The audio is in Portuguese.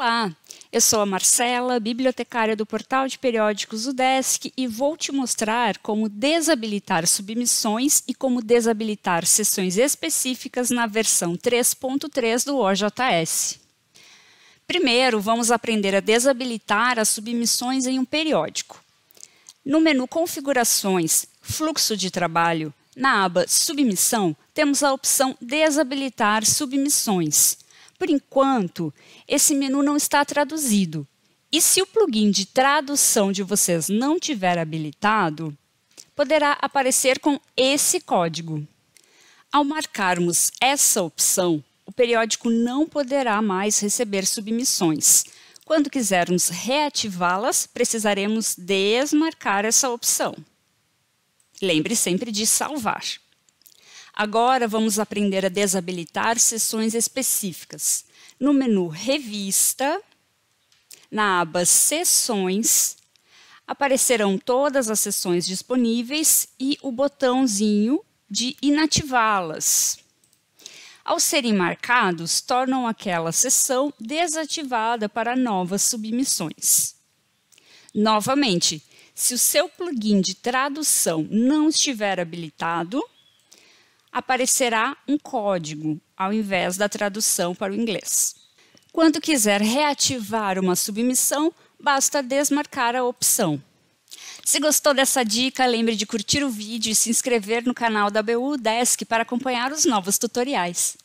Olá, eu sou a Marcela, bibliotecária do portal de periódicos UDESC e vou te mostrar como desabilitar submissões e como desabilitar sessões específicas na versão 3.3 do OJS. Primeiro, vamos aprender a desabilitar as submissões em um periódico. No menu Configurações, Fluxo de Trabalho, na aba Submissão, temos a opção Desabilitar Submissões por enquanto, esse menu não está traduzido. E se o plugin de tradução de vocês não tiver habilitado, poderá aparecer com esse código. Ao marcarmos essa opção, o periódico não poderá mais receber submissões. Quando quisermos reativá-las, precisaremos desmarcar essa opção. Lembre sempre de salvar. Agora vamos aprender a desabilitar sessões específicas. No menu Revista, na aba Sessões, aparecerão todas as sessões disponíveis e o botãozinho de inativá-las. Ao serem marcados, tornam aquela sessão desativada para novas submissões. Novamente, se o seu plugin de tradução não estiver habilitado, aparecerá um código ao invés da tradução para o inglês. Quando quiser reativar uma submissão, basta desmarcar a opção. Se gostou dessa dica, lembre de curtir o vídeo e se inscrever no canal da BU Desk para acompanhar os novos tutoriais.